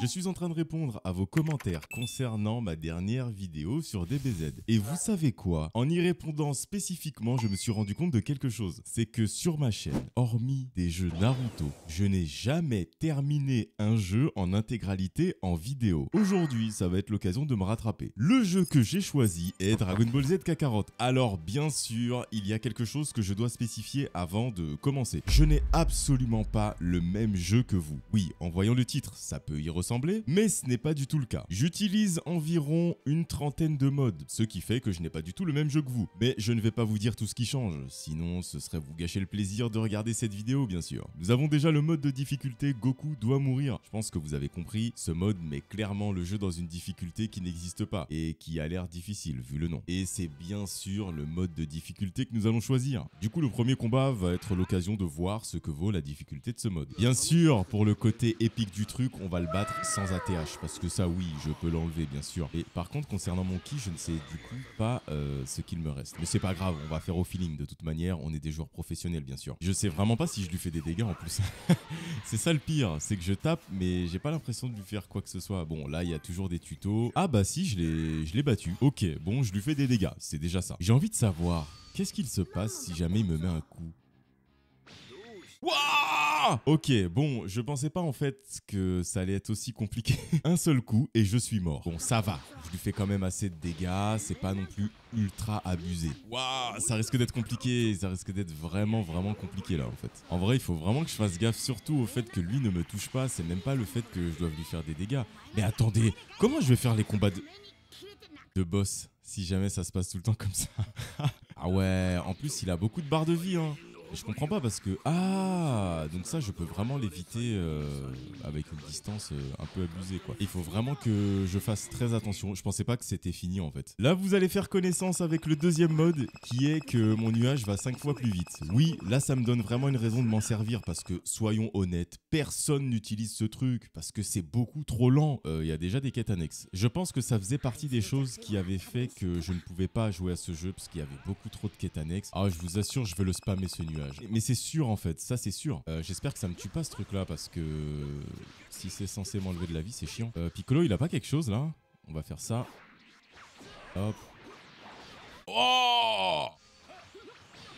Je suis en train de répondre à vos commentaires concernant ma dernière vidéo sur DBZ. Et vous savez quoi En y répondant spécifiquement, je me suis rendu compte de quelque chose. C'est que sur ma chaîne, hormis des jeux Naruto, je n'ai jamais terminé un jeu en intégralité en vidéo. Aujourd'hui, ça va être l'occasion de me rattraper. Le jeu que j'ai choisi est Dragon Ball Z Kakarot. Alors bien sûr, il y a quelque chose que je dois spécifier avant de commencer. Je n'ai absolument pas le même jeu que vous. Oui, en voyant le titre, ça peut y ressembler mais ce n'est pas du tout le cas. J'utilise environ une trentaine de modes, ce qui fait que je n'ai pas du tout le même jeu que vous. Mais je ne vais pas vous dire tout ce qui change, sinon ce serait vous gâcher le plaisir de regarder cette vidéo bien sûr. Nous avons déjà le mode de difficulté Goku doit mourir. Je pense que vous avez compris, ce mode met clairement le jeu dans une difficulté qui n'existe pas et qui a l'air difficile vu le nom. Et c'est bien sûr le mode de difficulté que nous allons choisir. Du coup le premier combat va être l'occasion de voir ce que vaut la difficulté de ce mode. Bien sûr, pour le côté épique du truc, on va le battre sans ATH, parce que ça oui, je peux l'enlever bien sûr. Et par contre, concernant mon ki, je ne sais du coup pas euh, ce qu'il me reste. Mais c'est pas grave, on va faire au feeling de toute manière, on est des joueurs professionnels bien sûr. Je sais vraiment pas si je lui fais des dégâts en plus. c'est ça le pire, c'est que je tape, mais j'ai pas l'impression de lui faire quoi que ce soit. Bon, là, il y a toujours des tutos. Ah bah si, je l'ai battu. Ok, bon, je lui fais des dégâts, c'est déjà ça. J'ai envie de savoir, qu'est-ce qu'il se passe si jamais il me met un coup Wouah ah, ok, bon, je pensais pas en fait que ça allait être aussi compliqué. Un seul coup et je suis mort. Bon, ça va. Je lui fais quand même assez de dégâts. C'est pas non plus ultra abusé. Waouh, ça risque d'être compliqué. Ça risque d'être vraiment, vraiment compliqué là en fait. En vrai, il faut vraiment que je fasse gaffe surtout au fait que lui ne me touche pas. C'est même pas le fait que je dois lui faire des dégâts. Mais attendez, comment je vais faire les combats de, de boss si jamais ça se passe tout le temps comme ça Ah ouais, en plus il a beaucoup de barres de vie hein je comprends pas parce que ah donc ça je peux vraiment l'éviter euh, avec une distance euh, un peu abusée quoi. Il faut vraiment que je fasse très attention. Je pensais pas que c'était fini en fait. Là vous allez faire connaissance avec le deuxième mode qui est que mon nuage va 5 fois plus vite. Oui là ça me donne vraiment une raison de m'en servir parce que soyons honnêtes personne n'utilise ce truc parce que c'est beaucoup trop lent. Euh, il y a déjà des quêtes annexes. Je pense que ça faisait partie des choses qui avaient fait que je ne pouvais pas jouer à ce jeu parce qu'il y avait beaucoup trop de quêtes annexes. Ah je vous assure je vais le spammer ce nuage mais c'est sûr en fait, ça c'est sûr. Euh, j'espère que ça me tue pas ce truc là parce que si c'est censé m'enlever de la vie, c'est chiant. Euh, Piccolo, il a pas quelque chose là On va faire ça. Hop. Oh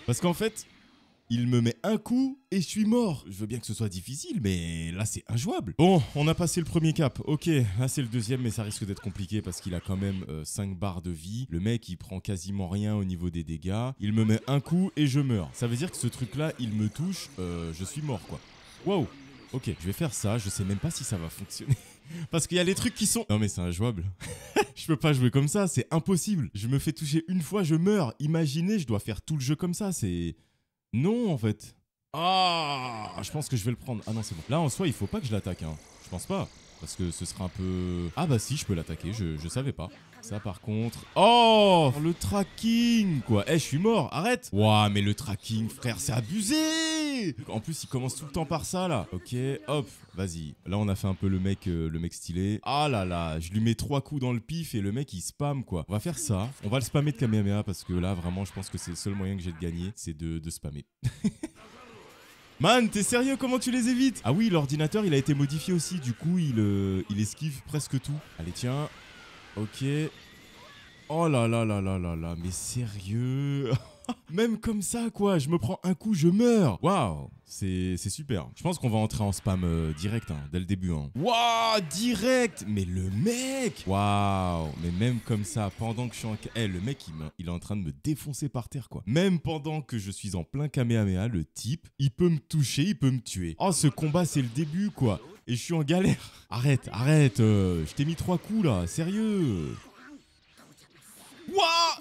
Parce qu'en fait, il me met un coup et je suis mort. Je veux bien que ce soit difficile, mais là c'est injouable. Bon, on a passé le premier cap. Ok, là c'est le deuxième, mais ça risque d'être compliqué parce qu'il a quand même 5 euh, barres de vie. Le mec il prend quasiment rien au niveau des dégâts. Il me met un coup et je meurs. Ça veut dire que ce truc là, il me touche, euh, je suis mort quoi. Wow, ok, je vais faire ça. Je sais même pas si ça va fonctionner. Parce qu'il y a les trucs qui sont... Non mais c'est injouable. je peux pas jouer comme ça, c'est impossible. Je me fais toucher une fois, je meurs. Imaginez, je dois faire tout le jeu comme ça, c'est... Non, en fait. Ah. ah, je pense que je vais le prendre. Ah non, c'est bon. Là, en soit il faut pas que je l'attaque. Hein. Je pense pas. Parce que ce sera un peu... Ah bah si, je peux l'attaquer, je, je, savais pas. Ça par contre... Oh, oh Le tracking, quoi Eh, je suis mort, arrête Ouah, mais le tracking, frère, c'est abusé en plus, il commence tout le temps par ça là. Ok, hop, vas-y. Là, on a fait un peu le mec, euh, le mec stylé. Ah là là, je lui mets trois coups dans le pif et le mec il spam quoi. On va faire ça. On va le spammer de Kamehameha parce que là, vraiment, je pense que c'est le seul moyen que j'ai de gagner, c'est de, spammer. Man, t'es sérieux Comment tu les évites Ah oui, l'ordinateur, il a été modifié aussi. Du coup, il, euh, il esquive presque tout. Allez, tiens. Ok. Oh là là là là là là, mais sérieux Même comme ça, quoi, je me prends un coup, je meurs. Waouh, c'est super. Je pense qu'on va entrer en spam euh, direct, hein, dès le début. Hein. Waouh, direct Mais le mec Waouh, mais même comme ça, pendant que je suis en... Eh, le mec, il, est en train de me défoncer par terre, quoi. Même pendant que je suis en plein Kamehameha, le type, il peut me toucher, il peut me tuer. Oh, ce combat, c'est le début, quoi. Et je suis en galère. Arrête, arrête, euh, je t'ai mis trois coups, là, sérieux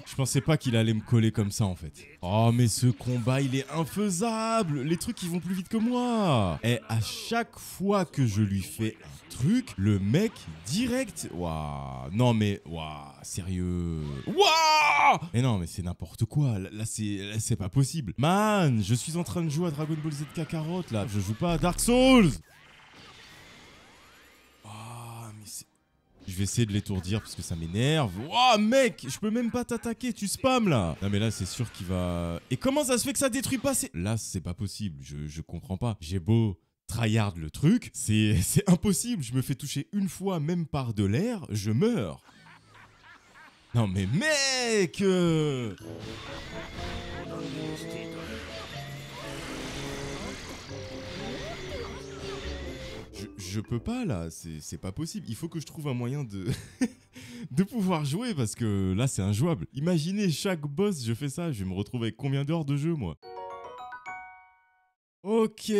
je pensais pas qu'il allait me coller comme ça en fait. Oh mais ce combat il est infaisable Les trucs ils vont plus vite que moi Et à chaque fois que je lui fais un truc, le mec direct... Waouh Non mais... Waouh Sérieux Waouh Mais non mais c'est n'importe quoi Là, là c'est pas possible Man Je suis en train de jouer à Dragon Ball Z Kakarot là Je joue pas à Dark Souls vais essayer de l'étourdir parce que ça m'énerve. Ouah, mec, je peux même pas t'attaquer, tu spam là. Non, mais là, c'est sûr qu'il va. Et comment ça se fait que ça détruit pas ces... Là, c'est pas possible, je, comprends pas. J'ai beau tryhard le truc, c'est impossible. Je me fais toucher une fois, même par de l'air, je meurs. Non, mais mec euh je peux pas là, c'est pas possible. Il faut que je trouve un moyen de de pouvoir jouer parce que là c'est injouable. Imaginez chaque boss, je fais ça, je vais me retrouver avec combien d'heures de jeu moi. Ok,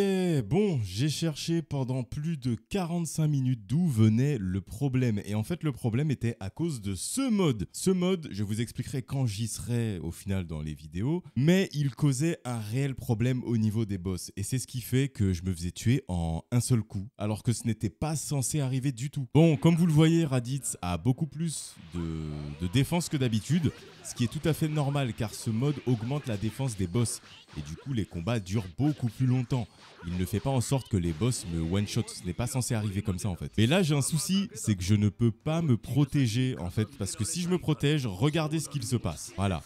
bon, j'ai cherché pendant plus de 45 minutes d'où venait le problème. Et en fait, le problème était à cause de ce mode. Ce mode, je vous expliquerai quand j'y serai au final dans les vidéos, mais il causait un réel problème au niveau des boss. Et c'est ce qui fait que je me faisais tuer en un seul coup, alors que ce n'était pas censé arriver du tout. Bon, comme vous le voyez, Raditz a beaucoup plus de, de défense que d'habitude, ce qui est tout à fait normal car ce mode augmente la défense des boss. Et du coup, les combats durent beaucoup plus longtemps. Il ne fait pas en sorte que les boss me one-shot. Ce n'est pas censé arriver comme ça en fait. Mais là j'ai un souci, c'est que je ne peux pas me protéger en fait. Parce que si je me protège, regardez ce qu'il se passe. Voilà.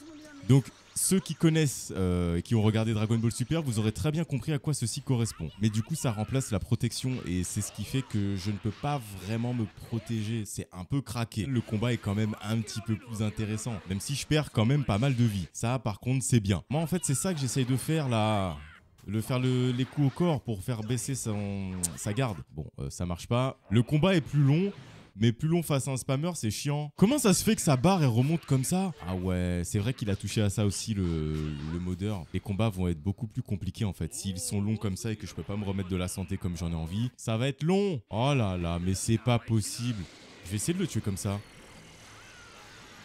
Donc ceux qui connaissent euh, et qui ont regardé Dragon Ball Super, vous aurez très bien compris à quoi ceci correspond. Mais du coup, ça remplace la protection et c'est ce qui fait que je ne peux pas vraiment me protéger. C'est un peu craqué. Le combat est quand même un petit peu plus intéressant, même si je perds quand même pas mal de vie. Ça, par contre, c'est bien. Moi, en fait, c'est ça que j'essaye de faire là le faire les coups au corps pour faire baisser sa garde. Bon, euh, ça marche pas. Le combat est plus long, mais plus long face à un spammer, c'est chiant. Comment ça se fait que sa barre remonte comme ça Ah ouais, c'est vrai qu'il a touché à ça aussi le, le modeur. Les combats vont être beaucoup plus compliqués en fait. S'ils sont longs comme ça et que je peux pas me remettre de la santé comme j'en ai envie, ça va être long. Oh là là, mais c'est pas possible. Je vais essayer de le tuer comme ça.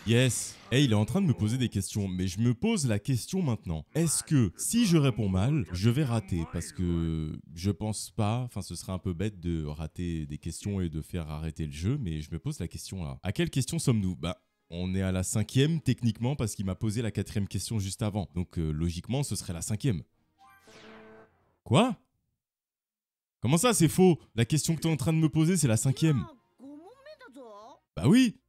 Yes. Eh, il est en train de me poser des questions, mais je me pose la question maintenant. Est-ce que si je réponds mal, je vais rater Parce que je pense pas, enfin ce serait un peu bête de rater des questions et de faire arrêter le jeu, mais je me pose la question là. À quelle question sommes-nous Bah on est à la cinquième techniquement parce qu'il m'a posé la quatrième question juste avant. Donc euh, logiquement, ce serait la cinquième. Quoi Comment ça, c'est faux La question que es en train de me poser, c'est la cinquième. Bah oui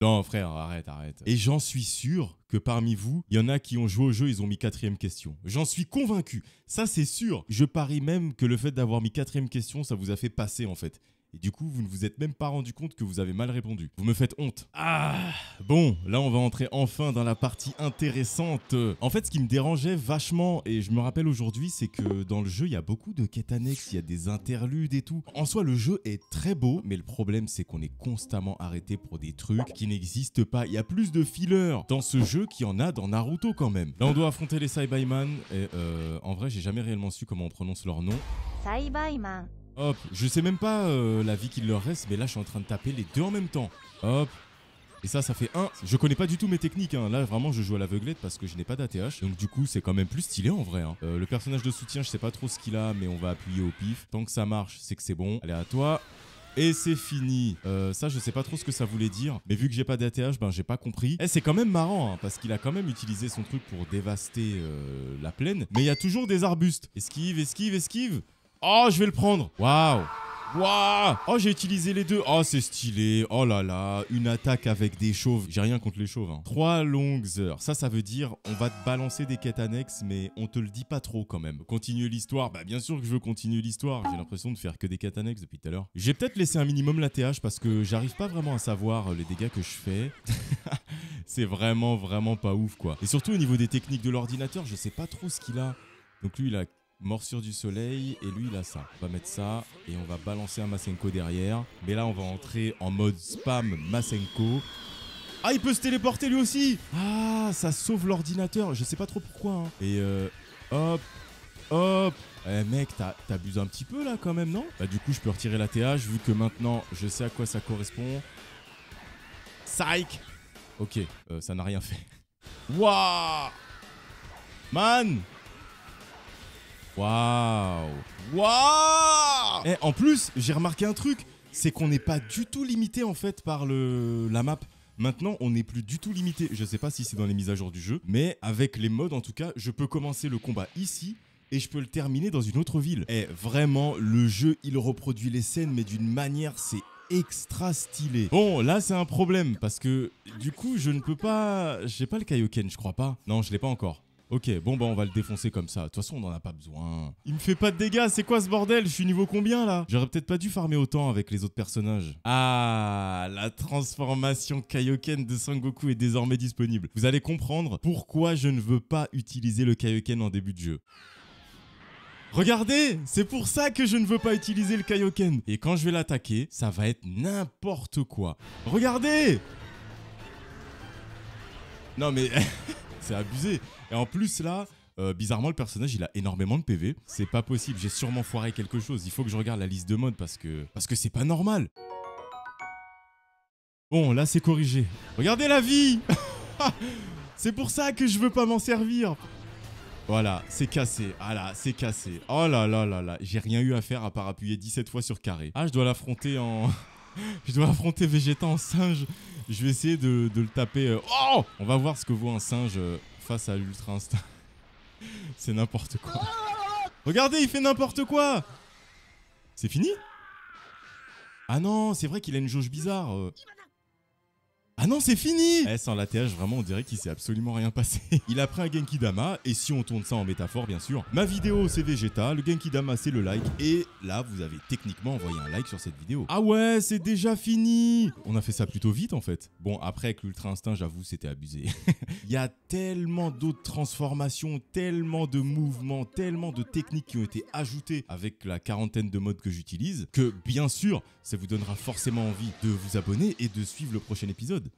non, frère, arrête, arrête. Et j'en suis sûr que parmi vous, il y en a qui ont joué au jeu, ils ont mis quatrième question. J'en suis convaincu. Ça, c'est sûr. Je parie même que le fait d'avoir mis quatrième question, ça vous a fait passer, en fait. Et du coup, vous ne vous êtes même pas rendu compte que vous avez mal répondu. Vous me faites honte. Ah Bon, là on va entrer enfin dans la partie intéressante. En fait, ce qui me dérangeait vachement, et je me rappelle aujourd'hui, c'est que dans le jeu, il y a beaucoup de quêtes annexes, il y a des interludes et tout. En soi, le jeu est très beau, mais le problème, c'est qu'on est constamment arrêté pour des trucs qui n'existent pas. Il y a plus de fillers dans ce jeu qu'il y en a dans Naruto quand même. Là, on doit affronter les Saibaiman, et euh, en vrai, j'ai jamais réellement su comment on prononce leur nom. Saibaiman. Hop, je sais même pas euh, la vie qu'il leur reste, mais là je suis en train de taper les deux en même temps. Hop. Et ça, ça fait un. Je connais pas du tout mes techniques. Hein. Là, vraiment, je joue à l'aveuglette parce que je n'ai pas d'ATH. Donc, du coup, c'est quand même plus stylé en vrai. Hein. Euh, le personnage de soutien, je sais pas trop ce qu'il a, mais on va appuyer au pif. Tant que ça marche, c'est que c'est bon. Allez, à toi. Et c'est fini. Euh, ça, je sais pas trop ce que ça voulait dire, mais vu que j'ai pas d'ATH, ben j'ai pas compris. Eh, c'est quand même marrant, hein, parce qu'il a quand même utilisé son truc pour dévaster euh, la plaine, mais il y a toujours des arbustes. Esquive, esquive, esquive. Oh, je vais le prendre. Waouh. Waouh Oh, j'ai utilisé les deux. Oh, c'est stylé. Oh là là. Une attaque avec des chauves. J'ai rien contre les chauves. Hein. Trois longues heures. Ça, ça veut dire on va te balancer des quêtes annexes, mais on te le dit pas trop quand même. Continue l'histoire. Bah, bien sûr que je veux continuer l'histoire. J'ai l'impression de faire que des quêtes annexes depuis tout à l'heure. J'ai peut-être laissé un minimum la TH parce que j'arrive pas vraiment à savoir euh, les dégâts que je fais. c'est vraiment, vraiment pas ouf, quoi. Et surtout au niveau des techniques de l'ordinateur, je sais pas trop ce qu'il a. Donc lui, il a Morsure du soleil, et lui il a ça. On va mettre ça, et on va balancer un Masenko derrière. Mais là on va entrer en mode spam Masenko. Ah il peut se téléporter lui aussi Ah ça sauve l'ordinateur, je sais pas trop pourquoi. Hein. Et euh, hop, hop eh mec, t'abuses un petit peu là quand même, non Bah du coup, je peux retirer la TH vu que maintenant, je sais à quoi ça correspond. Psych Ok, euh, ça n'a rien fait. Wouah Man Waouh Waouh Et eh, En plus, j'ai remarqué un truc, c'est qu'on n'est pas du tout limité en fait par le, la map. Maintenant, on n'est plus du tout limité. Je sais pas si c'est dans les mises à jour du jeu, mais avec les modes en tout cas, je peux commencer le combat ici et je peux le terminer dans une autre ville. Et eh, vraiment, le jeu, il reproduit les scènes, mais d'une manière, c'est extra stylé. Bon, là c'est un problème parce que du coup je ne peux pas, j'ai pas le Kaioken, je crois pas. Non, je l'ai pas encore. Ok, bon bah on va le défoncer comme ça. De toute façon, on en a pas besoin. Il me fait pas de dégâts, c'est quoi ce bordel Je suis niveau combien là J'aurais peut-être pas dû farmer autant avec les autres personnages. Ah, la transformation Kaioken de Sangoku est désormais disponible. Vous allez comprendre pourquoi je ne veux pas utiliser le Kaioken en début de jeu. Regardez, c'est pour ça que je ne veux pas utiliser le Kaioken. Et quand je vais l'attaquer, ça va être n'importe quoi. Regardez Non mais... c'est abusé. Et en plus, là, euh, bizarrement, le personnage, il a énormément de PV. C'est pas possible, j'ai sûrement foiré quelque chose. Il faut que je regarde la liste de mode parce que parce que c'est pas normal. Bon, là, c'est corrigé. Regardez la vie C'est pour ça que je veux pas m'en servir. Voilà, c'est cassé. Ah là, c'est cassé. Oh là là là là. J'ai rien eu à faire à part appuyer 17 fois sur carré. Ah, je dois l'affronter en... je dois affronter Vegeta en singe. Je vais essayer de, le taper. Euh, oh On va voir ce que vaut un singe euh, face à l'Ultra Instinct. C'est n'importe quoi. Regardez, il fait n'importe quoi C'est fini Ah non, c'est vrai qu'il a une jauge bizarre. Euh. Ah non, c'est fini eh, Sans l'ATH, vraiment, on dirait qu'il s'est absolument rien passé. Il a pris un Genki Dama, et si on tourne ça en métaphore, bien sûr, ma vidéo c'est Vegeta, le Genki Dama c'est le like, et là, vous avez techniquement envoyé un like sur cette vidéo. Ah ouais, c'est déjà fini On a fait ça plutôt vite en fait. Bon, après, avec l'Ultra Instinct, j'avoue, c'était abusé. Il y a tellement d'autres transformations, tellement de mouvements, tellement de techniques qui ont été ajoutées avec la quarantaine de modes que j'utilise, que bien sûr, ça vous donnera forcément envie de vous abonner et de suivre le prochain épisode.